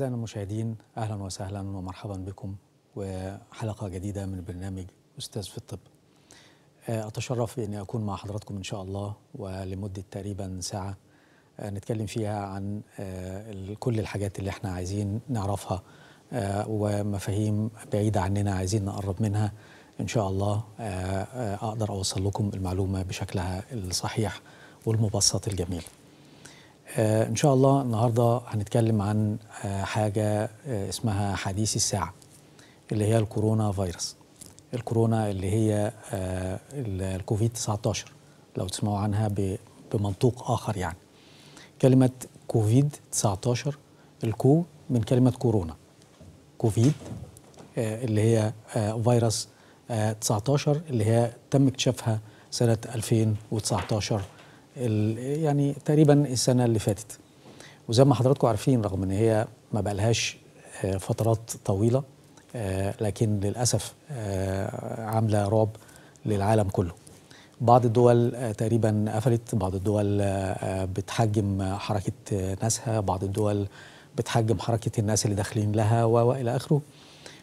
أعزائنا المشاهدين أهلا وسهلا ومرحبا بكم وحلقة جديدة من برنامج أستاذ في الطب آه، أتشرف بإني أكون مع حضراتكم إن شاء الله ولمدة تقريبا ساعة آه، نتكلم فيها عن آه، كل الحاجات اللي احنا عايزين نعرفها ومفاهيم بعيدة عننا عايزين نقرب منها إن شاء الله أقدر أوصل لكم المعلومة بشكلها الصحيح والمبسط الجميل آه، ان شاء الله النهارده هنتكلم عن آه، حاجه آه، اسمها حديث الساعه اللي هي الكورونا فيروس الكورونا اللي هي الكوفيد 19 لو تسمعوا عنها بمنطوق اخر يعني كلمه كوفيد 19 الكو من كلمه كورونا كوفيد اللي هي فيروس 19 اللي هي تم اكتشافها سنه 2019 يعني تقريبا السنه اللي فاتت وزي ما حضراتكم عارفين رغم ان هي ما بقالهاش آه، فترات طويله آه، لكن للاسف آه، عامله رعب للعالم كله بعض الدول تقريبا قفلت بعض الدول بتحجم حركه ناسها بعض الدول بتحجم حركه الناس اللي داخلين لها والى اخره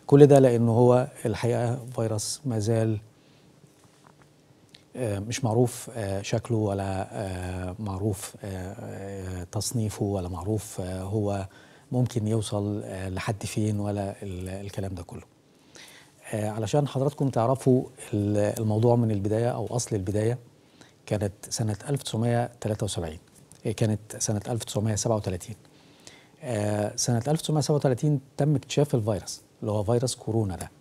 كل ده لانه هو الحقيقه فيروس ما زال آه، مش معروف آه، شكله ولا آه، معروف تصنيفه ولا معروف هو ممكن يوصل لحد فين ولا الكلام ده كله علشان حضراتكم تعرفوا الموضوع من البداية أو أصل البداية كانت سنة 1973 كانت سنة 1937 سنة 1937 تم اكتشاف الفيروس اللي هو فيروس كورونا ده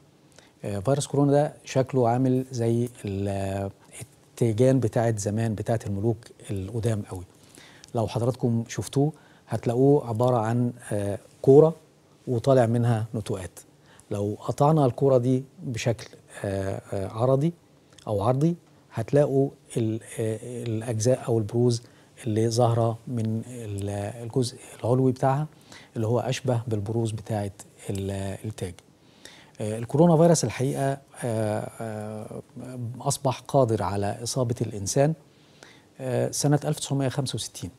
فيروس كورونا ده شكله عامل زي التيجان بتاعت زمان بتاعت الملوك القدام قوي لو حضراتكم شفتوه هتلاقوه عبارة عن آه، كورة وطالع منها نتوءات لو قطعنا الكورة دي بشكل آه، آه، عرضي أو عرضي هتلاقوا الأجزاء أو البروز اللي ظاهرة من الجزء العلوي بتاعها اللي هو أشبه بالبروز بتاعت التاج آه، الكورونا فيروس الحقيقه آه، آه، اصبح قادر على اصابه الانسان سنه 1965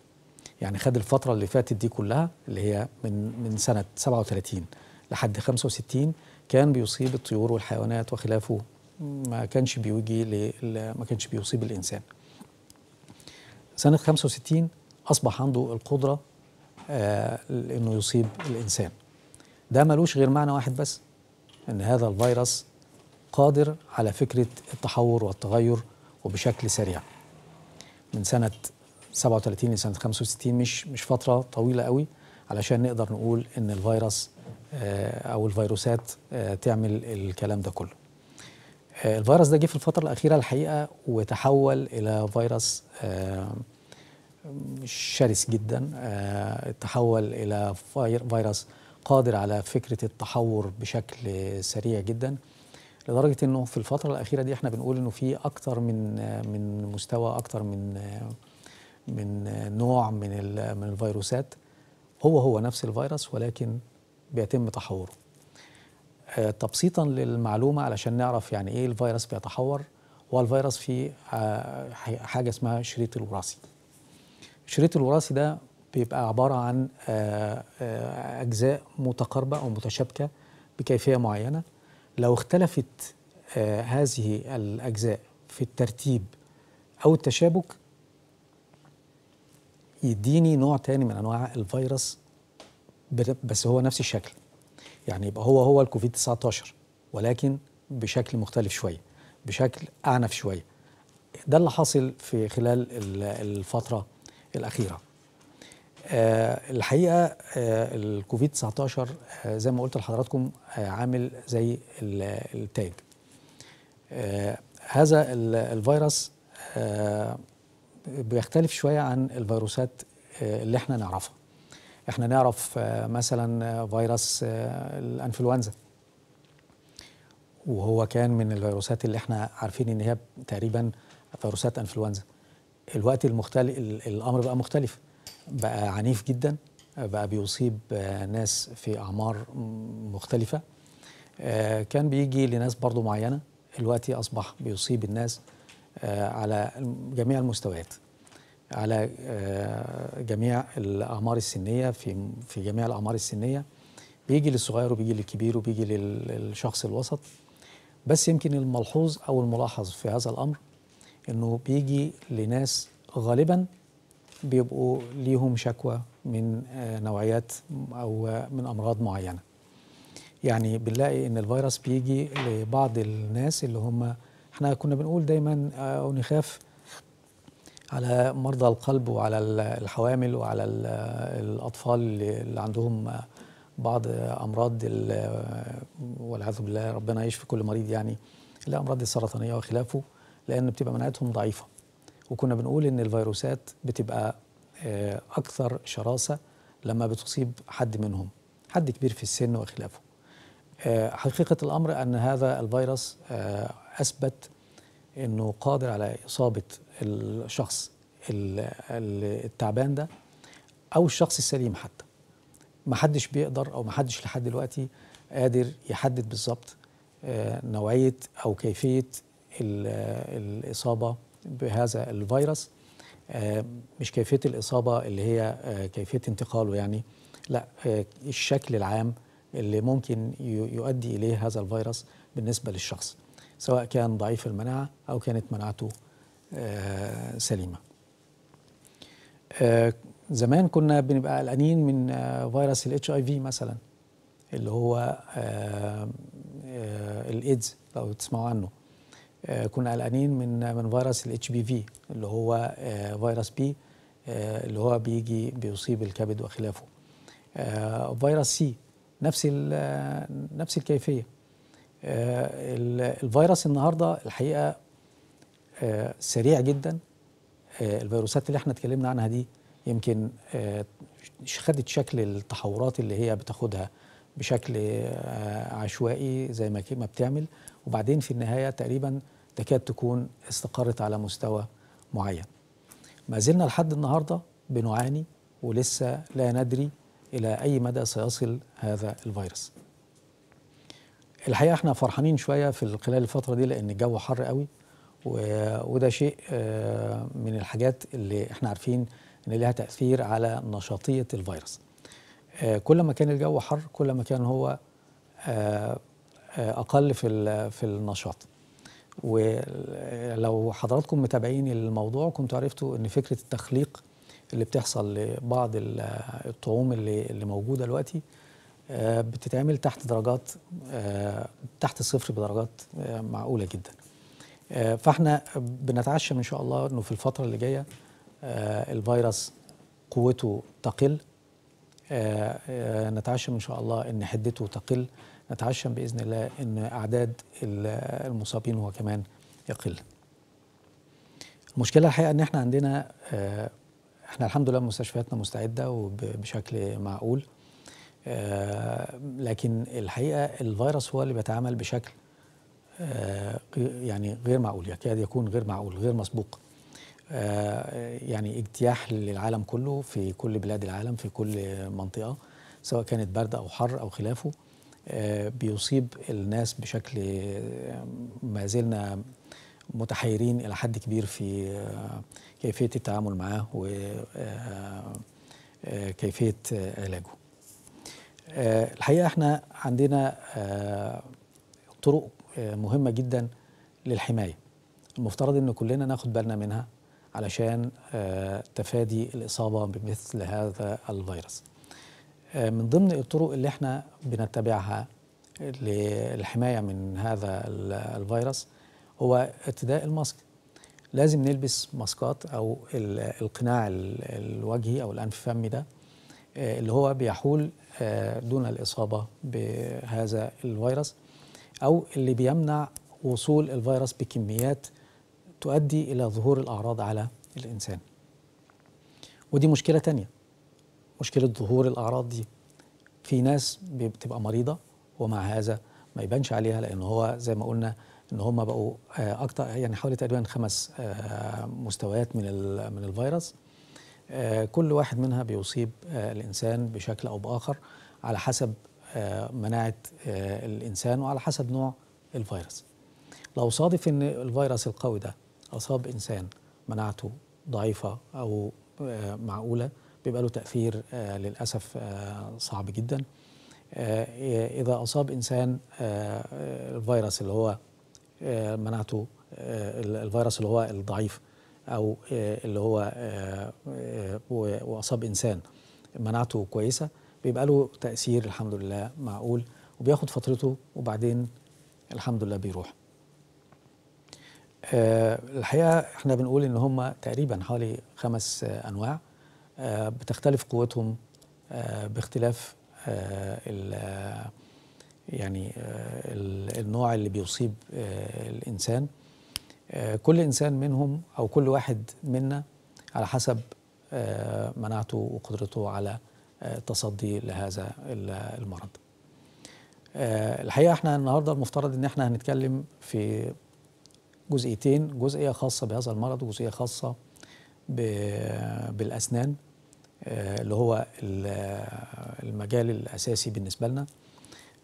يعني خد الفتره اللي فاتت دي كلها اللي هي من من سنه 37 لحد 65 كان بيصيب الطيور والحيوانات وخلافه ما كانش بيجي ما كانش بيصيب الانسان سنه 65 اصبح عنده القدره آه انه يصيب الانسان ده ملوش غير معنى واحد بس أن هذا الفيروس قادر على فكرة التحور والتغير وبشكل سريع من سنة 37 لسنة 65 مش مش فترة طويلة قوي علشان نقدر نقول إن الفيروس آه، أو الفيروسات آه، تعمل الكلام ده كله آه، الفيروس ده جه في الفترة الأخيرة الحقيقة وتحول إلى فيروس شرس جدا تحول إلى فيروس قادر على فكرة التحور بشكل سريع جدا لدرجة أنه في الفترة الأخيرة دي احنا بنقول أنه في أكتر من من مستوى أكتر من من نوع من من الفيروسات هو هو نفس الفيروس ولكن بيتم تحوره آه، تبسيطا للمعلومة علشان نعرف يعني إيه الفيروس بيتحور هو الفيروس في آه، حاجة اسمها شريط الوراثي الشريط الوراثي ده بيبقى عبارة عن آه، آه، أجزاء متقاربة أو متشابكة بكيفية معينة لو اختلفت آه، هذه الأجزاء في الترتيب أو التشابك يديني نوع تاني من أنواع الفيروس بس هو نفس الشكل يعني يبقى هو هو الكوفيد 19 ولكن بشكل مختلف شوية بشكل أعنف شوية ده اللي حاصل في خلال الفترة الأخيرة آه، الحقيقه آه، الكوفيد 19 آه، زي ما قلت لحضراتكم عامل زي التاج هذا الفيروس بيختلف شويه عن الفيروسات اللي احنا نعرفها احنا نعرف مثلا فيروس الانفلونزا وهو كان من الفيروسات اللي احنا عارفين ان هي تقريبا فيروسات انفلونزا الوقت المختلف الامر بقى مختلف بقى عنيف جدا بقى بيصيب آه، ناس في أعمار مختلفة آه، كان بيجي لناس برضو معينة دلوقتي أصبح بيصيب الناس آه، على جميع المستويات على جميع الأعمار السنية في في جميع الأعمار السنية بيجي للصغير وبيجي للكبير وبيجي للشخص الوسط بس يمكن الملحوظ أو الملاحظ في هذا الأمر إنه بيجي لناس غالبا بيبقوا ليهم شكوى من آه، نوعيات أو من أمراض معينة يعني بنلاقي ان الفيروس بيجي لبعض الناس اللي هم احنا كنا بنقول دايما او آه، نخاف على مرضى القلب وعلى الحوامل وعلى الاطفال اللي عندهم آه، بعض امراض والعياذ بالله ربنا يشفي كل مريض يعني الامراض السرطانيه وخلافه لان بتبقى مناعتهم ضعيفه وكنا بنقول ان الفيروسات بتبقى آه، اكثر شراسه لما بتصيب حد منهم حد كبير في السن وخلافه آه، حقيقه الامر ان هذا الفيروس آه، اثبت انه قادر على اصابه الشخص التعبان ده او الشخص السليم حتى ما حدش بيقدر او ما حدش لحد دلوقتي قادر يحدد بالظبط نوعيه او كيفيه الاصابه بهذا الفيروس آه، مش كيفية الإصابة اللي هي آه، كيفية انتقاله يعني لا آه، الشكل العام اللي ممكن يؤدي إليه هذا الفيروس بالنسبة للشخص سواء كان ضعيف المناعة أو كانت مناعته سليمة زمان كنا بنبقى قلقانين من فيروس الاتش اي في مثلا اللي هو الايدز لو تسمعوا عنه آه، كنا قلقانين من من فيروس الاتش بي في اللي هو آه، فيروس بي آه، اللي هو بيجي بيصيب الكبد وخلافه فيروس سي نفس نفس الكيفيه الفيروس النهارده الحقيقه سريع جدا الفيروسات اللي احنا اتكلمنا عنها دي يمكن خدت شكل التحورات اللي هي بتاخدها بشكل عشوائي زي ما ما بتعمل وبعدين في النهايه تقريبا تكاد تكون استقرت على مستوى معين ما زلنا لحد النهاردة بنعاني ولسه لا ندري إلى أي مدى سيصل هذا الفيروس الحقيقة احنا فرحانين شوية في خلال الفترة دي لأن الجو حر قوي وده شيء آه، من الحاجات اللي احنا عارفين ان لها تأثير على نشاطية الفيروس آه، كل ما كان الجو حر كل ما كان هو آه، أقل في في النشاط ولو حضراتكم متابعين الموضوع كنتوا عرفتوا ان فكره التخليق اللي بتحصل لبعض الطعوم اللي, اللي موجوده دلوقتي آه، بتتعمل تحت درجات آه، تحت الصفر بدرجات آه، معقوله جدا فاحنا بنتعشم ان شاء الله انه في الفتره اللي جايه الفيروس قوته تقل نتعشم ان شاء الله ان حدته تقل نتعشم باذن الله ان اعداد المصابين هو كمان يقل. المشكله الحقيقه ان احنا عندنا آه، احنا الحمد لله مستشفياتنا مستعده وبشكل معقول آه، لكن الحقيقه الفيروس هو اللي بيتعامل بشكل آه، يعني غير معقول يكاد يعني يكون غير معقول غير مسبوق يعني اجتياح للعالم كله في كل بلاد العالم في كل منطقه سواء كانت برد او حر او خلافه بيصيب الناس بشكل ما زلنا متحيرين إلى حد كبير في كيفية التعامل معه وكيفية علاجه الحقيقة احنا عندنا طرق مهمة جدا للحماية المفترض ان كلنا ناخد بالنا منها علشان تفادي الإصابة بمثل هذا الفيروس آه، من ضمن الطرق اللي احنا بنتبعها للحماية من هذا الفيروس هو ارتداء الماسك لازم نلبس ماسكات أو القناع الوجهي أو الأنف الفمي ده آه، اللي هو بيحول آه، دون الإصابة بهذا الفيروس أو اللي بيمنع وصول الفيروس بكميات تؤدي إلى ظهور الأعراض على الإنسان ودي مشكلة تانية مشكله ظهور الاعراض دي في ناس بتبقى مريضه ومع هذا ما يبانش عليها لان هو زي ما قلنا ان هم بقوا آه، اكتر يعني حوالي تقريبا خمس آه، مستويات من من الفيروس آه، كل واحد منها بيصيب الانسان بشكل او باخر على حسب مناعه الانسان وعلى حسب نوع الفيروس لو صادف ان الفيروس القوي ده اصاب انسان مناعته ضعيفه او معقوله بيبقى له تأثير آه، للأسف آه، صعب جدا آه، إذا أصاب إنسان الفيروس اللي هو مناعته الفيروس اللي هو الضعيف أو اللي هو وأصاب إنسان مناعته كويسة بيبقى له تأثير الحمد لله معقول وبياخد فترته وبعدين الحمد لله بيروح الحقيقة احنا بنقول ان هم تقريبا حوالي خمس انواع آه، بتختلف قوتهم آه، باختلاف آه، يعني النوع اللي بيصيب الإنسان كل إنسان منهم أو كل واحد منا على حسب مناعته وقدرته على التصدي لهذا المرض الحقيقة احنا النهاردة المفترض ان احنا هنتكلم في جزئيتين جزئية خاصة بهذا المرض وجزئية خاصة بالأسنان آه، اللي هو المجال الاساسي بالنسبه لنا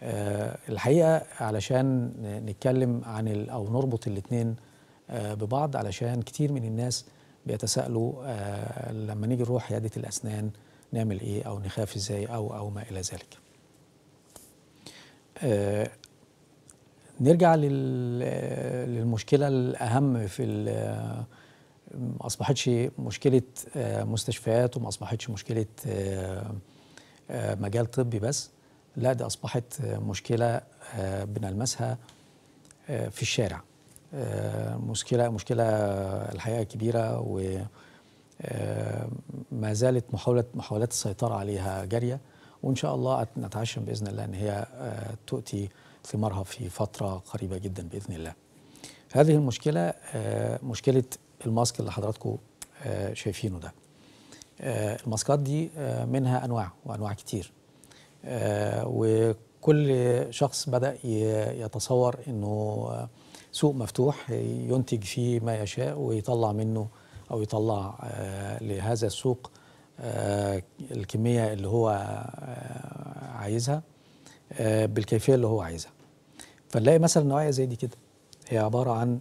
آه، الحقيقه علشان نتكلم عن او نربط الاثنين آه، ببعض علشان كتير من الناس بيتساءلوا لما نيجي نروح عياده الاسنان نعمل ايه او نخاف ازاي او او ما الى ذلك نرجع للمشكله الاهم في ما اصبحتش مشكله آه، مستشفيات وما اصبحتش مشكله آه، آه، مجال طبي بس لا دي اصبحت مشكله بنلمسها في الشارع مشكله مشكله الحقيقه كبيره و ما زالت محاولة محاولات السيطرة عليها جارية وإن شاء الله نتعشم بإذن الله أن هي تؤتي ثمارها في فترة قريبة جدا بإذن الله هذه المشكلة مشكلة الماسك اللي حضراتكم آه، شايفينه ده آه، الماسكات دي آه، منها انواع وانواع كتير وكل شخص بدا يتصور انه سوق مفتوح ينتج فيه ما يشاء ويطلع منه او يطلع لهذا السوق الكميه اللي هو عايزها بالكيفيه اللي هو عايزها فنلاقي مثلا نوعيه زي دي كده هي عباره عن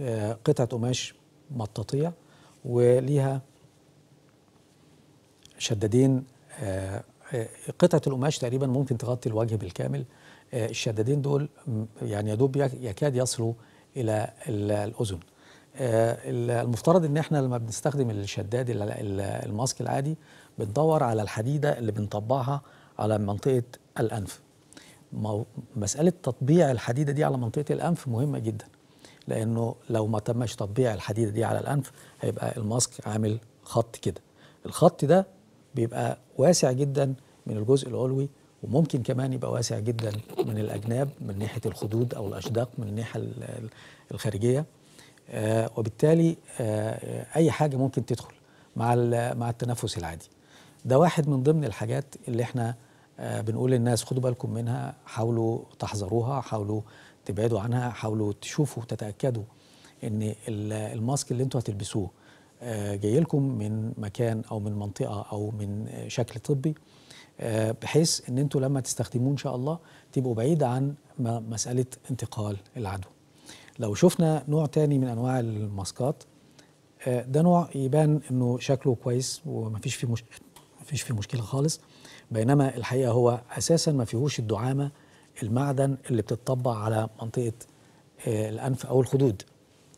آه، قطعه قماش مطاطيه وليها شدادين آه، قطعه القماش تقريبا ممكن تغطي الوجه بالكامل آه، الشدادين دول يعني يدوب يكاد يصلوا الى الاذن المفترض ان احنا لما بنستخدم الشداد الماسك العادي بندور على الحديده اللي بنطبعها على منطقه الانف مساله تطبيع الحديده دي على منطقه الانف مهمه جدا لانه لو ما تمش تطبيع الحديده دي على الانف هيبقى الماسك عامل خط كده الخط ده بيبقى واسع جدا من الجزء العلوي وممكن كمان يبقى واسع جدا من الاجناب من ناحيه الخدود او الاشداق من الناحيه الخارجيه آه وبالتالي آه اي حاجه ممكن تدخل مع مع التنفس العادي ده واحد من ضمن الحاجات اللي احنا آه بنقول للناس خدوا بالكم منها حاولوا تحذروها حاولوا تبعدوا عنها حاولوا تشوفوا تتاكدوا ان الماسك اللي انتوا هتلبسوه آه، جاي لكم من مكان او من منطقه او من آه، شكل طبي آه، بحيث ان انتوا لما تستخدموه ان شاء الله تبقوا بعيد عن مساله انتقال العدوى لو شفنا نوع تاني من انواع الماسكات ده نوع يبان انه شكله كويس ومفيش فيه مش... فيه مشكله خالص بينما الحقيقه هو اساسا ما فيهوش الدعامه المعدن اللي بتطبع على منطقه آه، الانف او الخدود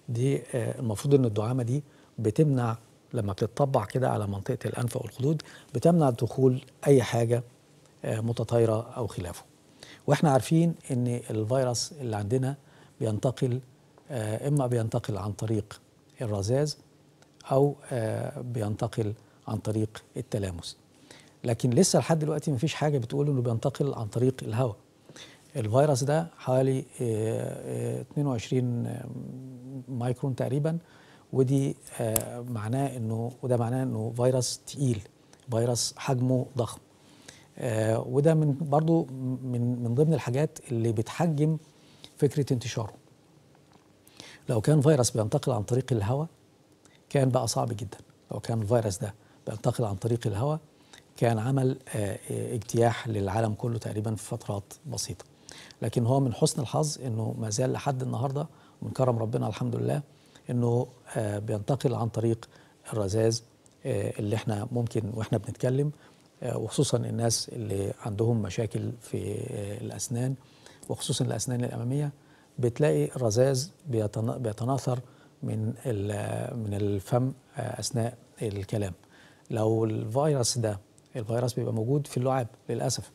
دي آه، المفروض ان الدعامه دي بتمنع لما بتطبع كده على منطقه الانف او الخدود بتمنع دخول اي حاجه آه، متطايره او خلافه واحنا عارفين ان الفيروس اللي عندنا بينتقل اما بينتقل عن طريق الرذاذ او بينتقل عن طريق التلامس لكن لسه لحد دلوقتي مفيش حاجه بتقول انه بينتقل عن طريق الهواء الفيروس ده حوالي 22 آه، آه، مايكرون تقريبا ودي آه، معناه انه وده معناه انه فيروس تقيل فيروس حجمه ضخم وده من برضو من من ضمن الحاجات اللي بتحجم فكره انتشاره لو كان فيروس بينتقل عن طريق الهواء كان بقى صعب جدا لو كان الفيروس ده بينتقل عن طريق الهواء كان عمل اجتياح للعالم كله تقريبا في فترات بسيطه لكن هو من حسن الحظ انه ما زال لحد النهارده من كرم ربنا الحمد لله انه آه، بينتقل عن طريق الرذاذ آه، اللي احنا ممكن واحنا بنتكلم آه، وخصوصا الناس اللي عندهم مشاكل في الاسنان وخصوصا الاسنان الاماميه بتلاقي الرذاذ بيتناثر من من الفم اثناء الكلام لو الفيروس ده الفيروس بيبقى موجود في اللعاب للاسف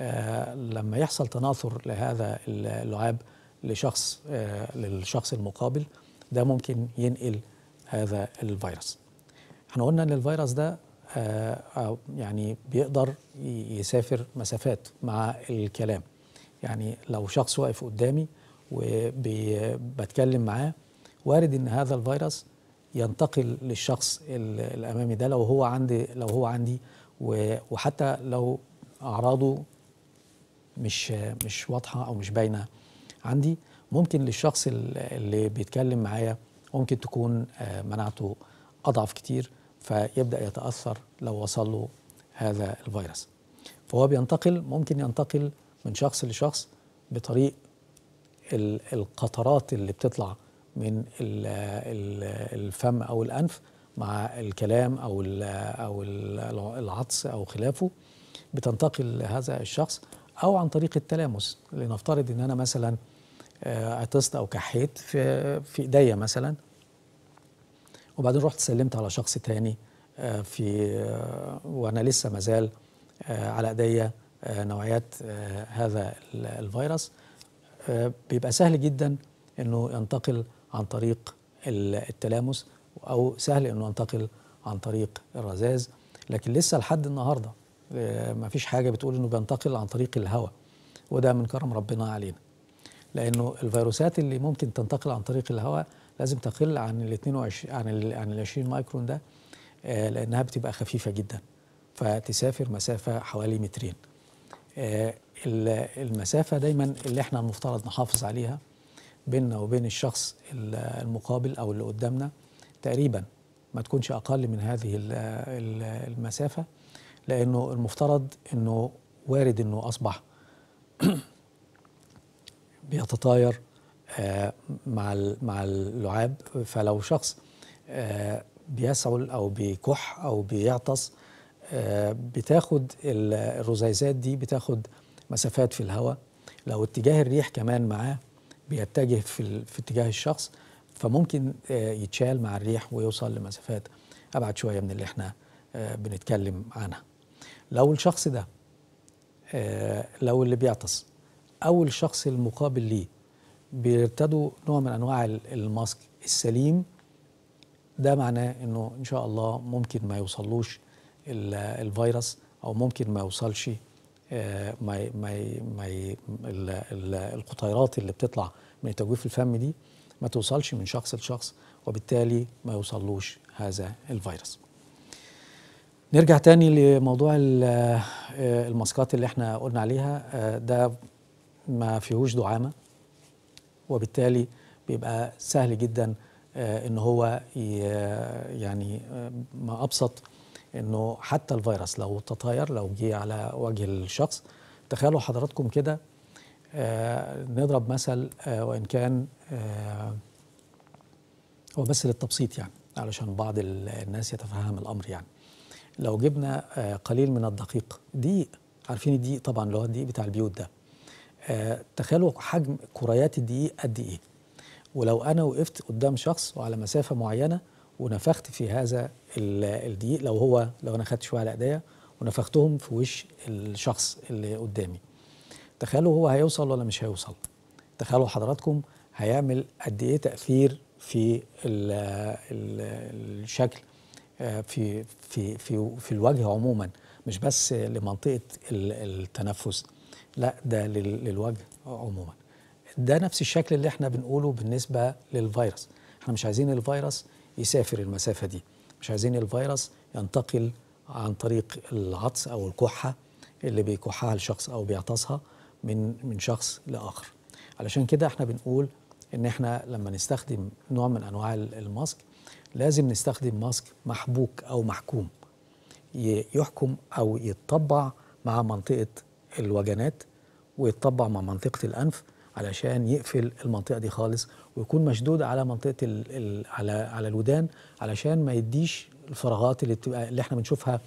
آه، لما يحصل تناثر لهذا اللعاب لشخص آه، للشخص المقابل ده ممكن ينقل هذا الفيروس احنا قلنا ان الفيروس ده آه، يعني بيقدر يسافر مسافات مع الكلام يعني لو شخص واقف قدامي وبتكلم معاه وارد ان هذا الفيروس ينتقل للشخص الامامي ده لو هو عندي لو هو عندي وحتى لو اعراضه مش مش واضحه او مش باينه عندي ممكن للشخص اللي بيتكلم معايا ممكن تكون آه، مناعته اضعف كتير فيبدا يتاثر لو وصل له هذا الفيروس فهو بينتقل ممكن ينتقل من شخص لشخص بطريق القطرات اللي بتطلع من الفم او الانف مع الكلام او او العطس او خلافه بتنتقل هذا الشخص او عن طريق التلامس لنفترض ان انا مثلا عطست آه، او كحيت في في ايديا مثلا وبعدين رحت سلمت على شخص تاني آه، في آه، وانا لسه مازال على ايديا نوعيات هذا الفيروس بيبقى سهل جدا انه ينتقل عن طريق التلامس او سهل انه ينتقل عن طريق الرذاذ لكن لسه لحد النهارده آه، ما فيش حاجة بتقول أنه بينتقل عن طريق الهواء وده من كرم ربنا علينا لأنه الفيروسات اللي ممكن تنتقل عن طريق الهواء لازم تقل عن ال 22 عن ال عن ال 20 مايكرون ده آه، لأنها بتبقى خفيفة جدا فتسافر مسافة حوالي مترين آه، المسافة دايما اللي احنا المفترض نحافظ عليها بيننا وبين الشخص المقابل أو اللي قدامنا تقريبا ما تكونش أقل من هذه المسافة لانه المفترض انه وارد انه اصبح بيتطاير آه، مع مع اللعاب فلو شخص آه، بيسعل او بيكح او بيعطس آه، بتاخد الرزيزات دي بتاخد مسافات في الهواء لو اتجاه الريح كمان معاه بيتجه في, في اتجاه الشخص فممكن يتشال مع الريح ويوصل لمسافات ابعد شويه من اللي احنا بنتكلم عنها لو الشخص ده آه، لو اللي بيعطس او الشخص المقابل ليه بيرتدوا نوع من انواع الماسك السليم ده معناه انه ان شاء الله ممكن ما يوصلوش الفيروس او ممكن ما يوصلش آه، ما ما ما القطيرات اللي بتطلع من تجويف الفم دي ما توصلش من شخص لشخص وبالتالي ما يوصلوش هذا الفيروس نرجع تاني لموضوع آه، الماسكات اللي احنا قلنا عليها آه، ده ما فيهوش دعامه وبالتالي بيبقى سهل جدا آه، ان هو يعني ما ابسط انه حتى الفيروس لو تطاير لو جه على وجه الشخص تخيلوا حضراتكم كده نضرب مثل وان كان هو بس للتبسيط يعني علشان بعض الناس يتفهم الامر يعني لو جبنا آه، قليل من الدقيق دقيق عارفين الدقيق طبعا اللي هو الدقيق بتاع البيوت ده آه، تخيلوا حجم كريات الدقيق قد ايه ولو انا وقفت قدام شخص وعلى مسافه معينه ونفخت في هذا الدقيق لو هو لو انا خدت شويه على ايديا ونفختهم في وش الشخص اللي قدامي تخيلوا هو هيوصل ولا مش هيوصل تخيلوا حضراتكم هيعمل قد ايه تاثير في الـ الـ الشكل آه، في في في في الوجه عموما مش بس لمنطقه التنفس لا ده للوجه عموما ده نفس الشكل اللي احنا بنقوله بالنسبه للفيروس احنا مش عايزين الفيروس يسافر المسافه دي مش عايزين الفيروس ينتقل عن طريق العطس او الكحه اللي بيكحها الشخص او بيعطسها من من شخص لاخر علشان كده احنا بنقول ان احنا لما نستخدم نوع من انواع الماسك لازم نستخدم ماسك محبوك أو محكوم يحكم أو يتطبع مع منطقة الوجنات ويتطبع مع منطقة الأنف علشان يقفل المنطقة دي خالص ويكون مشدود على منطقة الـ الـ على على الودان علشان ما يديش الفراغات اللي بتبقى اللي احنا بنشوفها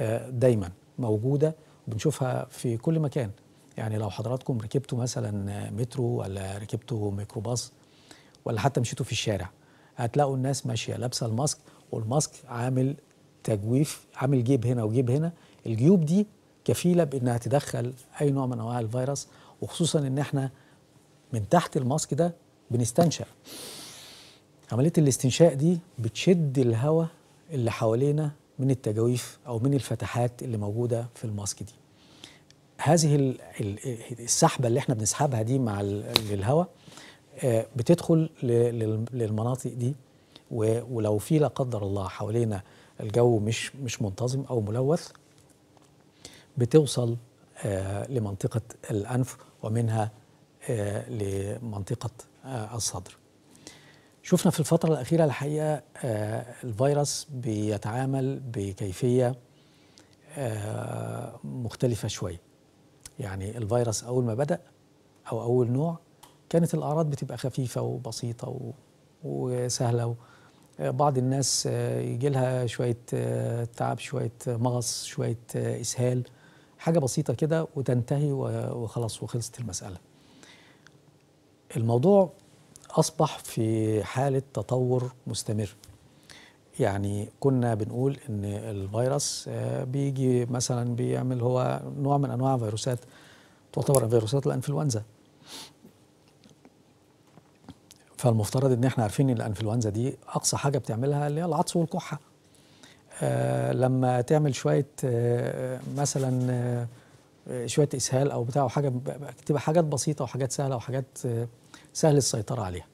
آه، دايما موجودة وبنشوفها في كل مكان يعني لو حضراتكم ركبتوا مثلا مترو ولا ركبتوا ميكروباص ولا حتى مشيتوا في الشارع هتلاقوا الناس ماشيه لابسه الماسك والماسك عامل تجويف عامل جيب هنا وجيب هنا الجيوب دي كفيله بانها تدخل اي نوع من انواع الفيروس وخصوصا ان احنا من تحت الماسك ده بنستنشق عمليه الاستنشاق دي بتشد الهواء اللي حوالينا من التجاويف او من الفتحات اللي موجوده في الماسك دي هذه السحبه اللي احنا بنسحبها دي مع الهواء آه، بتدخل للمناطق دي ولو في لا قدر الله حوالينا الجو مش مش منتظم او ملوث بتوصل آه، لمنطقه الانف ومنها آه، لمنطقه الصدر. شفنا في الفتره الاخيره الحقيقه الفيروس بيتعامل بكيفيه مختلفه شويه. يعني الفيروس اول ما بدا او اول نوع كانت الأعراض بتبقى خفيفة وبسيطة و... وسهلة بعض الناس آه، يجي لها شوية آه، تعب شوية آه، مغص شوية إسهال حاجة بسيطة كده وتنتهي وخلاص وخلصت المسألة الموضوع أصبح في حالة تطور مستمر يعني كنا بنقول ان الفيروس بيجي مثلا بيعمل هو نوع من انواع فيروسات تعتبر فيروسات الانفلونزا فالمفترض ان احنا عارفين ان الانفلونزا دي اقصى حاجه بتعملها اللي هي العطس والكحه آه لما تعمل شويه آه مثلا آه شويه اسهال او بتاع وحاجه تبقى حاجات بسيطه وحاجات سهله وحاجات آه، سهل السيطره عليها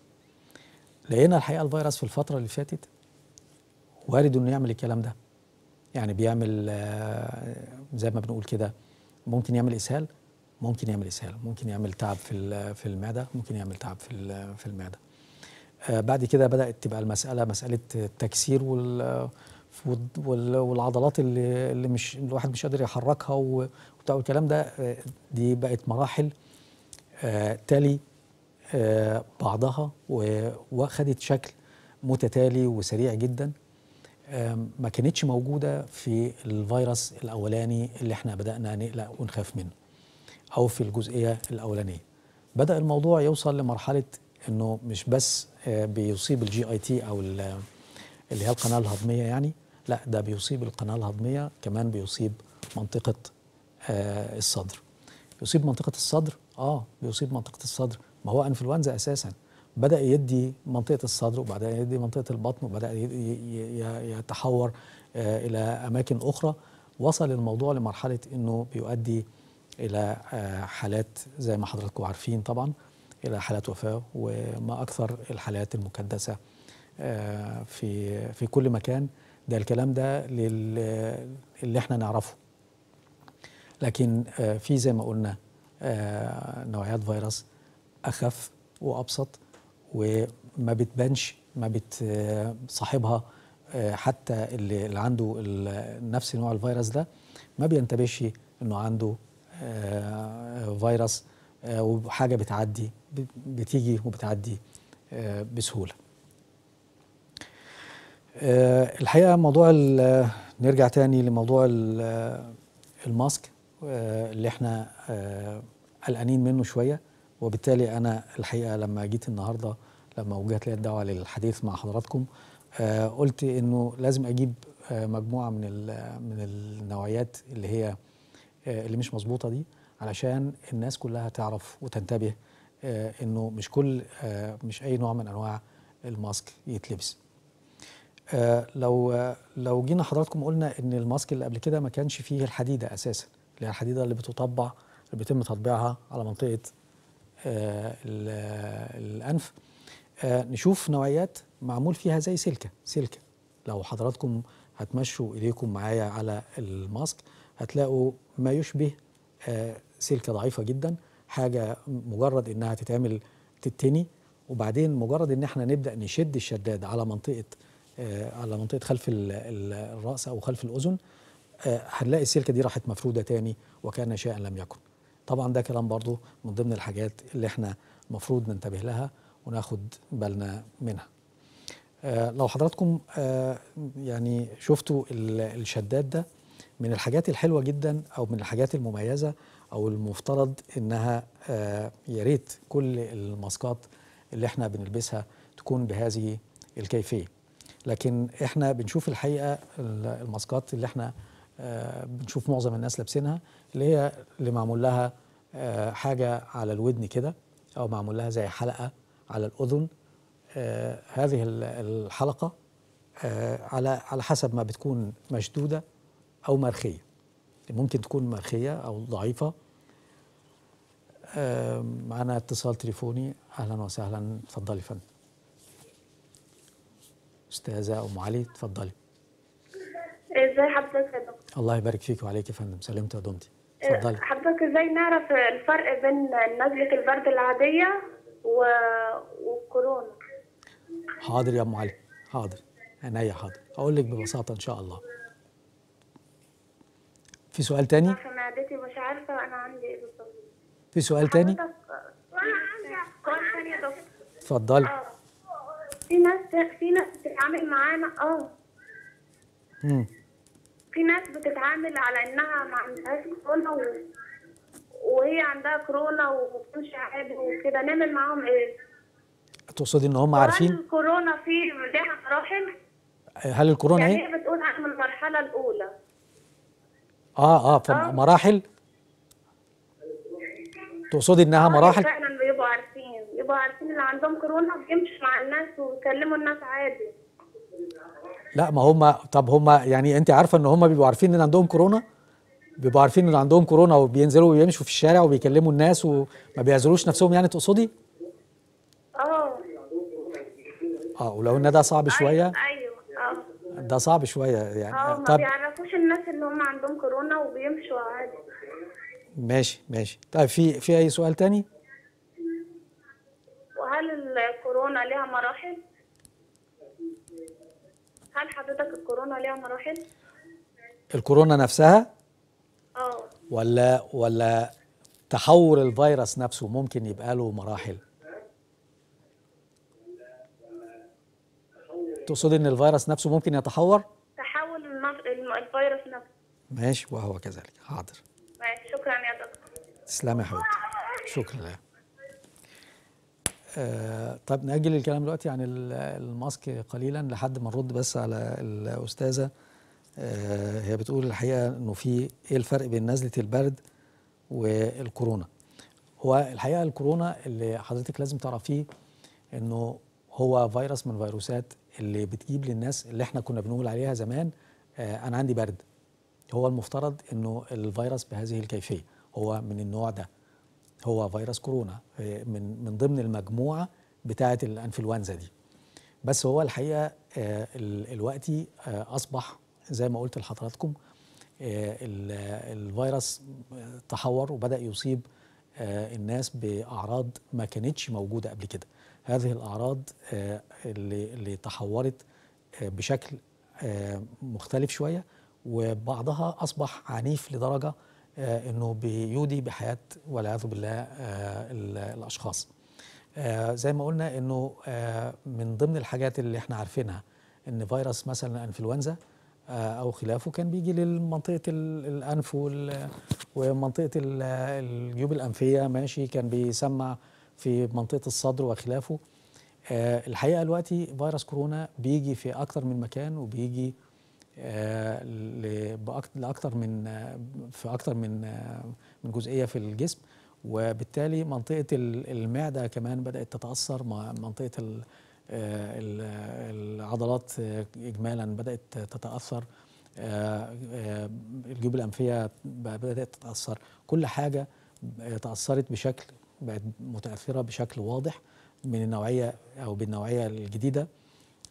لقينا الحقيقه الفيروس في الفتره اللي فاتت وارد انه يعمل الكلام ده يعني بيعمل آه، زي ما بنقول كده ممكن يعمل اسهال ممكن يعمل اسهال ممكن يعمل تعب في في المعده ممكن يعمل تعب في في المعده آه، بعد كده بدات تبقى المساله مساله التكسير وال والعضلات اللي, اللي مش الواحد مش قادر يحركها وبتاع الكلام ده آه، دي بقت مراحل آه، تالي بعضها وخدت شكل متتالي وسريع جدا ما كانتش موجودة في الفيروس الأولاني اللي احنا بدأنا نقلق ونخاف منه أو في الجزئية الأولانية بدأ الموضوع يوصل لمرحلة انه مش بس آه، بيصيب الجي اي تي او اللي هي القناه الهضميه يعني لا ده بيصيب القناه الهضميه كمان بيصيب منطقه آه، الصدر بيصيب منطقه الصدر اه بيصيب منطقه الصدر ما هو انفلونزا اساسا بدا يدي منطقه الصدر وبعدين يدي منطقه البطن وبدا يتحور آه، الى اماكن اخرى وصل الموضوع لمرحله انه بيؤدي الى حالات زي ما حضراتكم عارفين طبعا إلى حالات وفاة وما أكثر الحالات المكدسة آه، في في كل مكان ده الكلام ده اللي احنا نعرفه لكن آه، في زي ما قلنا آه، نوعيات فيروس أخف وأبسط وما بتبانش ما بت صاحبها حتى اللي عنده نفس نوع الفيروس ده ما بينتبهش انه عنده فيروس آه، وحاجه بتعدي بتيجي وبتعدي آه، بسهوله. آه، الحقيقه موضوع نرجع تاني لموضوع الماسك اللي احنا قلقانين منه شويه وبالتالي انا الحقيقه لما جيت النهارده لما وجهت لي الدعوه للحديث مع حضراتكم قلت انه لازم اجيب مجموعه من من النوعيات اللي هي اللي مش مظبوطه دي علشان الناس كلها تعرف وتنتبه آه، انه مش كل آه، مش اي نوع من انواع الماسك يتلبس آه، لو لو جينا حضراتكم قلنا ان الماسك اللي قبل كده ما كانش فيه الحديده اساسا اللي هي الحديده اللي بتطبع اللي بيتم تطبيعها على منطقه الانف نشوف نوعيات معمول فيها زي سلكه سلكه لو حضراتكم هتمشوا ايديكم معايا على الماسك هتلاقوا ما يشبه سلكه ضعيفه جدا حاجه مجرد انها تتعمل تتني وبعدين مجرد ان احنا نبدا نشد الشداد على منطقه آه، على منطقه خلف الراس او خلف الاذن آه، هنلاقي السلكه دي راحت مفروده تاني وكان شيئا لم يكن طبعا ده كلام برضو من ضمن الحاجات اللي احنا المفروض ننتبه لها وناخد بالنا منها آه لو حضراتكم آه يعني شفتوا الشداد ده من الحاجات الحلوة جدا أو من الحاجات المميزة او المفترض انها آه، يا ريت كل الماسكات اللي احنا بنلبسها تكون بهذه الكيفيه لكن احنا بنشوف الحقيقه الماسكات اللي احنا آه، بنشوف معظم الناس لابسينها اللي هي اللي معمول لها آه، حاجه على الودن كده او معمول لها زي حلقه على الاذن هذه الحلقه على على حسب ما بتكون مشدوده او مرخيه ممكن تكون مرخية أو ضعيفة معنا اتصال تليفوني أهلا وسهلا تفضلي فندم أستاذة أم علي تفضلي ازي حضرتك يا دكتور الله يبارك فيك وعليك يا فندم سلمت يا دمتي اتفضلي آه، حضرتك ازاي نعرف الفرق بين نزلة البرد العادية و... والكورونا حاضر يا ام علي حاضر عينيا حاضر هقول لك ببساطه ان شاء الله في سؤال تاني؟ في معدتي مش عارفة أنا عندي إيه بالظبط في سؤال تاني؟ عندي سؤال تاني يا دكتور اتفضلي آه. في ناس في ناس بتتعامل معانا اه امم في ناس بتتعامل على انها ما عندهاش كورونا و... وهي عندها كورونا وبتمشي عادي وكده نعمل معاهم ايه؟ تقصدي ان هم عارفين؟ هل الكورونا في لها مراحل؟ هل الكورونا يعني ايه؟ هي بتقول عن المرحله الاولى اه اه فمراحل آه. تقصدي انها آه، مراحل فعلا بيبقوا عارفين يبقوا عارفين اللي عندهم كورونا بيمشوا مع الناس ويكلموا الناس عادي لا ما هم طب هم يعني انت عارفه ان هم بيبقوا عارفين ان عندهم كورونا بيبقوا عارفين ان عندهم كورونا وبينزلوا ويمشوا في الشارع وبيكلموا الناس وما بيعزلوش نفسهم يعني تقصدي اه اه ولو ان ده صعب أيوة، شويه أيوة. ده صعب شويه يعني اه ما بيعرفوش الناس اللي هم عندهم كورونا وبيمشوا عادي ماشي ماشي طيب في في اي سؤال تاني؟ وهل الكورونا ليها مراحل؟ هل حضرتك الكورونا ليها مراحل؟ الكورونا نفسها؟ اه ولا ولا تحور الفيروس نفسه ممكن يبقى له مراحل؟ تقصدي ان الفيروس نفسه ممكن يتحور؟ تحول الفيروس نفسه ماشي وهو كذلك حاضر ماشي طيب، شكرا يا دكتور تسلمي يا حبيبتي شكرا آه طيب نأجل الكلام دلوقتي عن الماسك قليلا لحد ما نرد بس على الأستاذة آه هي بتقول الحقيقة إنه في إيه الفرق بين نزلة البرد والكورونا هو الحقيقة الكورونا اللي حضرتك لازم تعرفيه إنه هو فيروس من فيروسات اللي بتجيب للناس اللي احنا كنا بنقول عليها زمان آه، انا عندي برد هو المفترض انه الفيروس بهذه الكيفيه هو من النوع ده هو فيروس كورونا آه، من من ضمن المجموعه بتاعه الانفلونزا دي بس هو الحقيقه آه، الوقت اصبح زي ما قلت لحضراتكم الفيروس تحور وبدا يصيب الناس باعراض ما كانتش موجوده قبل كده هذه الأعراض آه، اللي, اللي تحورت آه، بشكل آه، مختلف شوية وبعضها أصبح عنيف لدرجة أنه بيودي بحياة والعياذ بالله الأشخاص زي ما قلنا أنه من ضمن الحاجات اللي احنا عارفينها أن فيروس مثلا انفلونزا او خلافه كان بيجي لمنطقه الانف ومنطقه الجيوب الانفيه ماشي كان بيسمع في منطقه الصدر وخلافه آه، الحقيقه دلوقتي فيروس كورونا بيجي في اكثر من مكان وبيجي آه، لاكثر من آه، في اكثر من من جزئيه في الجسم وبالتالي منطقه المعده كمان بدات تتاثر منطقه العضلات اجمالا بدات تتاثر الجيوب الانفيه بدات تتاثر كل حاجه تاثرت بشكل بقت متاثره بشكل واضح من النوعيه او بالنوعيه الجديده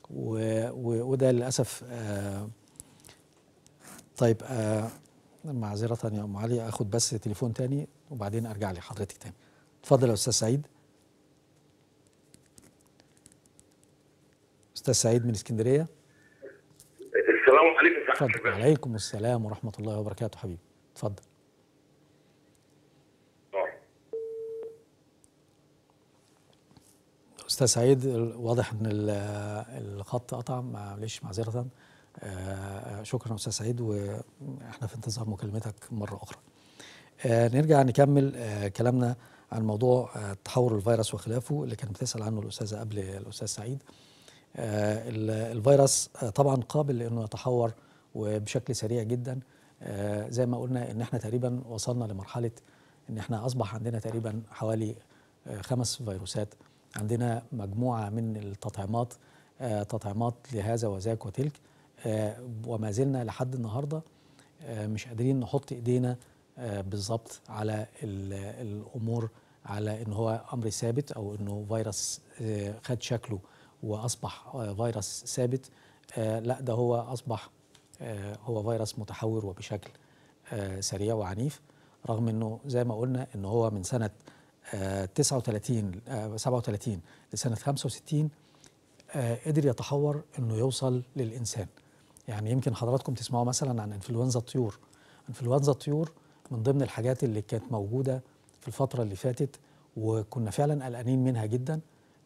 وده للاسف آه طيب آه معذره يا ام علي اخد بس تليفون تاني وبعدين ارجع لحضرتك تاني اتفضل يا استاذ سعيد استاذ سعيد من اسكندريه السلام عليكم اتفضل وعليكم السلام ورحمه الله وبركاته حبيبي اتفضل استاذ سعيد واضح ان الخط قطع معلش معذره آه، شكرا استاذ سعيد واحنا في انتظار مكالمتك مره اخرى آه، نرجع نكمل آه، كلامنا عن موضوع تحور الفيروس وخلافه اللي كانت بتسال عنه الاستاذه قبل الاستاذ سعيد الفيروس طبعا قابل لانه يتحور وبشكل سريع جدا زي ما قلنا ان احنا تقريبا وصلنا لمرحله ان احنا اصبح عندنا تقريبا حوالي خمس فيروسات عندنا مجموعة من التطعيمات آه، تطعيمات لهذا وذاك وتلك آه، وما زلنا لحد النهاردة آه، مش قادرين نحط إيدينا بالظبط على الأمور على إن هو أمر ثابت أو إنه فيروس خد شكله وأصبح فيروس ثابت لا ده هو أصبح هو فيروس متحور وبشكل سريع وعنيف رغم إنه زي ما قلنا إن هو من سنة 39 آه، 37 آه، لسنه 65 آه، قدر يتحور انه يوصل للانسان يعني يمكن حضراتكم تسمعوا مثلا عن انفلونزا الطيور انفلونزا الطيور من ضمن الحاجات اللي كانت موجوده في الفتره اللي فاتت وكنا فعلا قلقانين منها جدا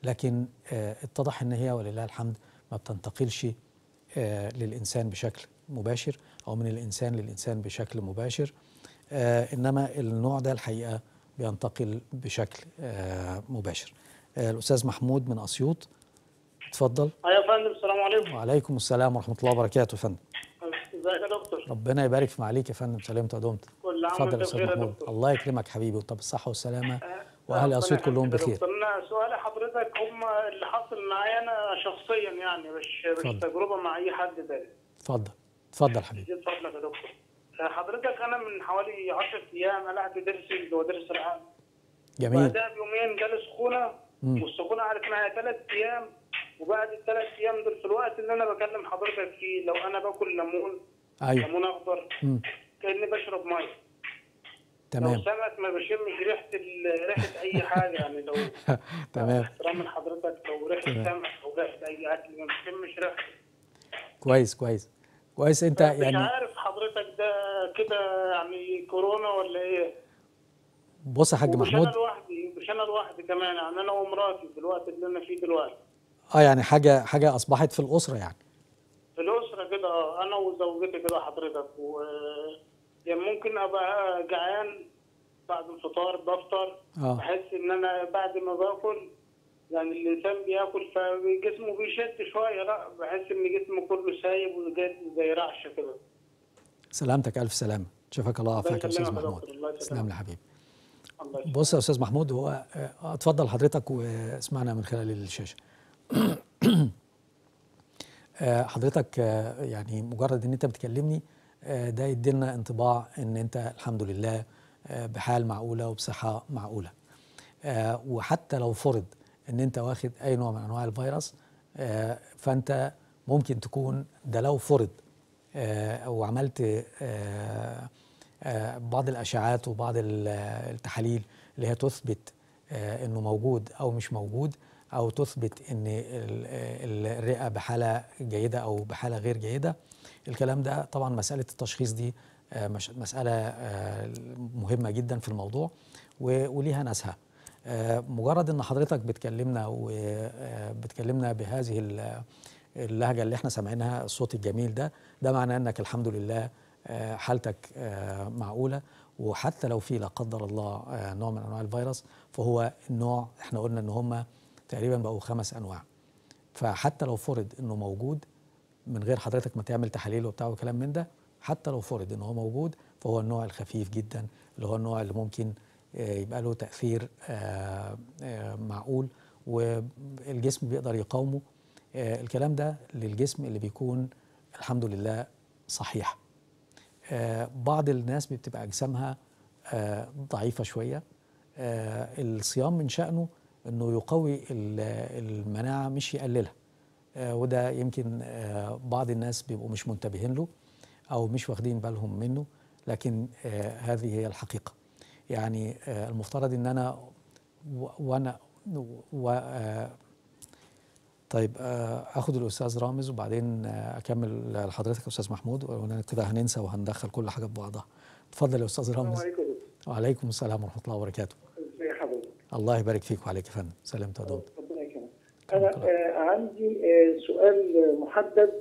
لكن اتضح ان هي ولله الحمد ما بتنتقلش للانسان بشكل مباشر او من الانسان للانسان بشكل مباشر انما النوع ده الحقيقه بينتقل بشكل آه، مباشر آه، الأستاذ محمود من أسيوط اتفضل اه يا فندم السلام عليكم وعليكم السلام ورحمة الله وبركاته يا فندم ازيك يا دكتور ربنا يبارك في معاليك يا فندم سلمت ودمت اتفضل يا استاذ محمود الله يكرمك حبيبي وانت بالصحه والسلامه آه، واهل اسيوط كلهم بخير انا سؤال حضرتك هم اللي حصل معايا انا شخصيا يعني مش مش تجربه مع اي حد تاني اتفضل اتفضل حبيبي اتفضل يا دكتور حضرتك انا من حوالي 10 ايام قلعت ضرسي اللي هو ضرس العام جميل بعدها بيومين جالي سخونه والسخونه عارف معايا ثلاث ايام وبعد الثلاث ايام دول في الوقت اللي انا بكلم حضرتك فيه لو انا باكل ليمون ايوه ليمون اخضر كاني بشرب ميه تمام لو سمك ما بشمش ريحه ريحه اي حاجه يعني لو تمام احترام حضرتك لو ريحه سمك او ريحه اي اكل ما بشمش ريحته كويس كويس كويس انت مش يعني مش عارف حضرتك ده كده يعني كورونا ولا ايه بص يا حاج محمود مش انا لوحدي مش انا لوحدي كمان يعني انا ومراتي في الوقت اللي انا فيه دلوقتي اه يعني حاجه حاجه اصبحت في الاسره يعني في الاسره كده اه انا وزوجتي كده حضرتك و يعني ممكن ابقى جعان بعد الفطار بفطر اه. بحس ان انا بعد ما باكل يعني الانسان بياكل فجسمه بيشد شويه لا بحس ان جسمه كله سايب وجد زي رعشه كده سلامتك الف سلامه شفاك الله وعافاك يا استاذ محمود سلام لي حبيبي بص يا استاذ محمود هو آه، اتفضل حضرتك واسمعنا من خلال الشاشه آه، حضرتك آه، يعني مجرد ان انت بتكلمني ده يدينا انطباع ان انت الحمد لله بحال معقوله وبصحه معقوله وحتى لو فرض ان انت واخد اي نوع من انواع الفيروس آه، فانت ممكن تكون ده لو فرض آه، وعملت آه، بعض الاشعاعات وبعض التحاليل اللي هي تثبت انه موجود او مش موجود او تثبت ان الرئه بحاله جيده او بحاله غير جيده الكلام ده طبعا مساله التشخيص دي مساله مهمه جدا في الموضوع وليها ناسها آه، مجرد ان حضرتك بتكلمنا وبتكلمنا آه، بهذه اللهجه اللي احنا سامعينها الصوت الجميل ده ده معناه انك الحمد لله آه، حالتك معقوله وحتى لو في لا قدر الله نوع من انواع الفيروس فهو النوع احنا قلنا ان هم تقريبا بقوا خمس انواع فحتى لو فرض انه موجود من غير حضرتك ما تعمل تحاليل وبتاع وكلام من ده حتى لو فرض انه هو موجود فهو النوع الخفيف جدا اللي هو النوع اللي ممكن آه، يبقى له تاثير آه، آه، معقول والجسم بيقدر يقاومه الكلام ده للجسم اللي بيكون الحمد لله صحيح بعض الناس بتبقى اجسامها ضعيفه شويه الصيام من شانه انه يقوي المناعه مش يقللها وده يمكن بعض الناس بيبقوا مش منتبهين له او مش واخدين بالهم منه لكن هذه هي الحقيقه يعني آه، المفترض ان انا وانا و آه، طيب آه، اخد الاستاذ رامز وبعدين اكمل لحضرتك استاذ محمود وانا كده هننسى وهندخل كل حاجه في بعضها اتفضل يا استاذ رامز وعليكم السلام ورحمه الله وبركاته ازي حضرتك الله يبارك فيك وعليك يا فندم سلامت يا دكتور انا عندي سؤال محدد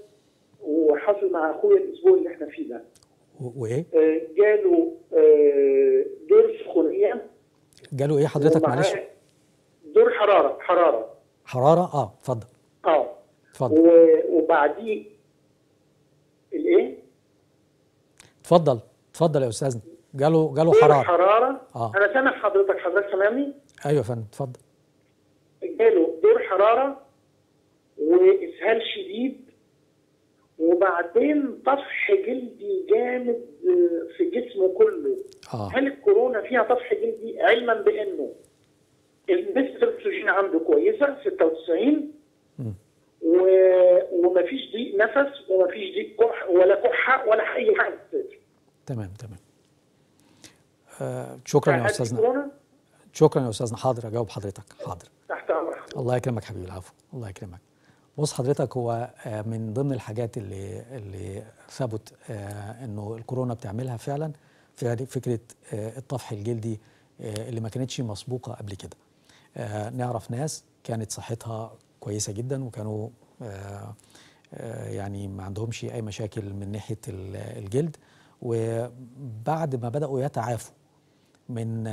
وحصل مع اخويا الاسبوع اللي احنا فيه ده وايه؟ آه، جاله آه، دور سخونيه جاله ايه حضرتك معلش؟ دور حراره حراره حراره اه اتفضل اه اتفضل وبعديه الايه؟ اتفضل اتفضل يا استاذنا جاله جاله حراره حراره اه انا سامع حضرتك حضرتك سامعني؟ ايوه يا فندم اتفضل جاله دور حراره واسهال شديد وبعدين طفح جلدي جامد آه، في جسمه كله آه. هل الكورونا فيها طفح جلدي علما بانه الاستروجين عنده كويسه 96 و... ومفيش ضيق نفس ومفيش ضيق كح ولا كحه ولا اي حاجه تمام تمام آه، شكرا يا استاذنا شكرا يا استاذنا حاضر اجاوب حضرتك حاضر تحت امرك الله يكرمك حبيبي العفو الله يكرمك بص حضرتك هو آه، من ضمن الحاجات اللي اللي ثبت آه، انه الكورونا بتعملها فعلا فكره آه، الطفح الجلدي اللي ما كانتش مسبوقه قبل كده نعرف ناس كانت صحتها كويسه جدا وكانوا يعني ما عندهمش اي مشاكل من ناحيه الجلد وبعد ما بداوا يتعافوا من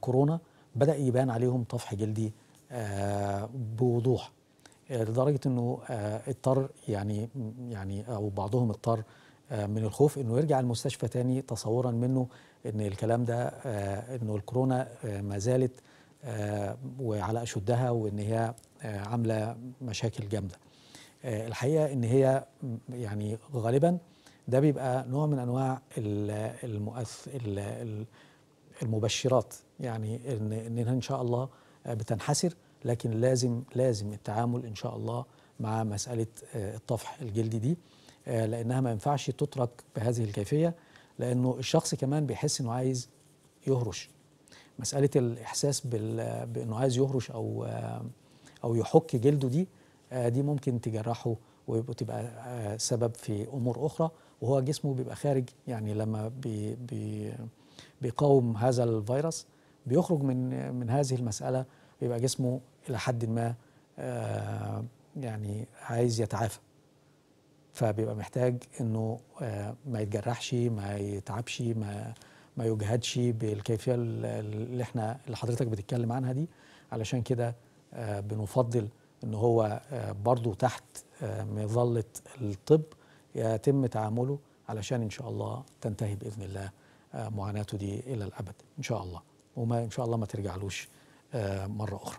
كورونا بدا يبان عليهم طفح جلدي بوضوح آه، لدرجه انه آه، اضطر يعني يعني او بعضهم اضطر آه، من الخوف انه يرجع المستشفى تاني تصورا منه ان الكلام ده انه الكورونا ما زالت وعلى اشدها وان هي عامله مشاكل جامده. الحقيقه ان هي يعني غالبا ده بيبقى نوع من انواع المؤث المبشرات يعني ان انها ان شاء الله بتنحسر لكن لازم لازم التعامل إن شاء الله مع مسألة آه، الطفح الجلدي دي آه، لأنها ما ينفعش تترك بهذه الكيفية لأنه الشخص كمان بيحس إنه عايز يهرش مسألة الإحساس بأنه عايز يهرش أو آه، أو يحك جلده دي دي ممكن تجرحه وتبقى سبب في أمور أخرى وهو جسمه بيبقى خارج يعني لما بي بي بيقاوم هذا الفيروس بيخرج من من هذه المسألة بيبقى جسمه إلى حد ما آه، يعني عايز يتعافى فبيبقى محتاج انه آه، ما يتجرحش ما يتعبش ما ما يجهدش بالكيفيه اللي احنا اللي حضرتك بتتكلم عنها دي علشان كده آه، بنفضل ان هو برضه تحت مظله الطب يتم تعامله علشان ان شاء الله تنتهي باذن الله معاناته دي الى الابد ان شاء الله وما ان شاء الله ما ترجعلوش آه، مرة أخرى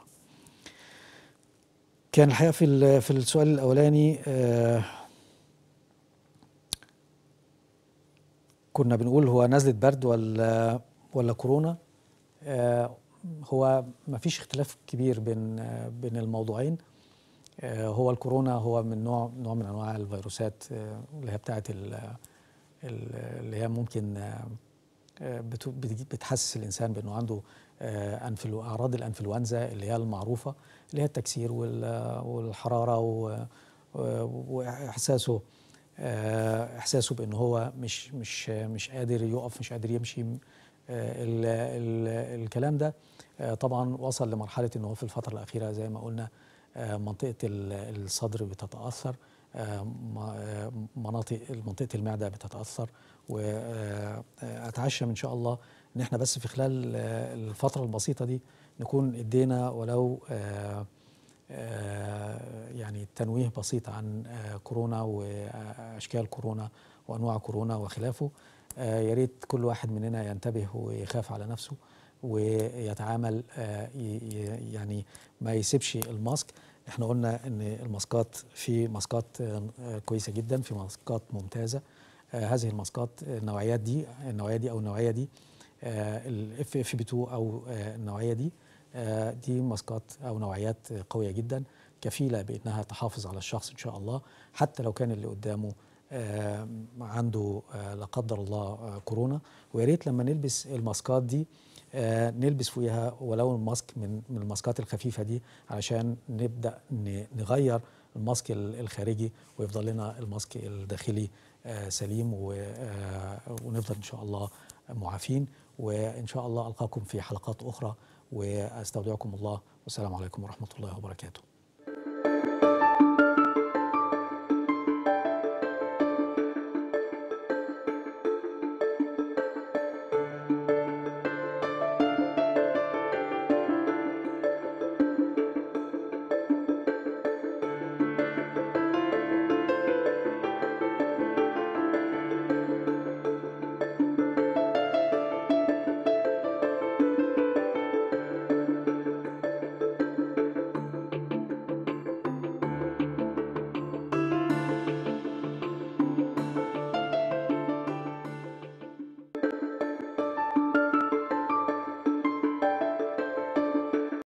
كان الحقيقة في في السؤال الأولاني آه، كنا بنقول هو نزلة برد ولا ولا كورونا آه، هو ما فيش اختلاف كبير بين بين الموضوعين هو الكورونا هو من نوع نوع من انواع الفيروسات اللي هي بتاعت اللي هي ممكن بتحسس الانسان بانه عنده آه، اعراض الانفلونزا اللي هي المعروفه اللي هي التكسير والحراره واحساسه آه، احساسه بان هو مش مش مش قادر يقف مش قادر يمشي آه، الكلام ده طبعا وصل لمرحله ان هو في الفتره الاخيره زي ما قلنا منطقه الصدر بتتاثر مناطق منطقه المعده بتتاثر واتعشم ان شاء الله ان احنا بس في خلال آه، الفتره البسيطه دي نكون ادينا ولو آه، آه، يعني تنويه بسيط عن كورونا واشكال كورونا وانواع كورونا وخلافه يا ريت كل واحد مننا ينتبه ويخاف على نفسه ويتعامل يعني ما يسيبش الماسك احنا قلنا ان الماسكات في ماسكات كويسه جدا في ماسكات ممتازه هذه الماسكات النوعيات دي النوعيه دي او النوعيه دي الاف اف بي 2 او آه، النوعيه دي آه، دي ماسكات او نوعيات قويه جدا كفيله بانها تحافظ على الشخص ان شاء الله حتى لو كان اللي قدامه آه، عنده لا قدر الله كورونا ويا ريت لما نلبس الماسكات دي نلبس فيها ولو الماسك من من الماسكات الخفيفه دي علشان نبدا نغير الماسك الخارجي ويفضل لنا الماسك الداخلي سليم ونفضل ان شاء الله معافين وإن شاء الله ألقاكم في حلقات أخرى وأستودعكم الله والسلام عليكم ورحمة الله وبركاته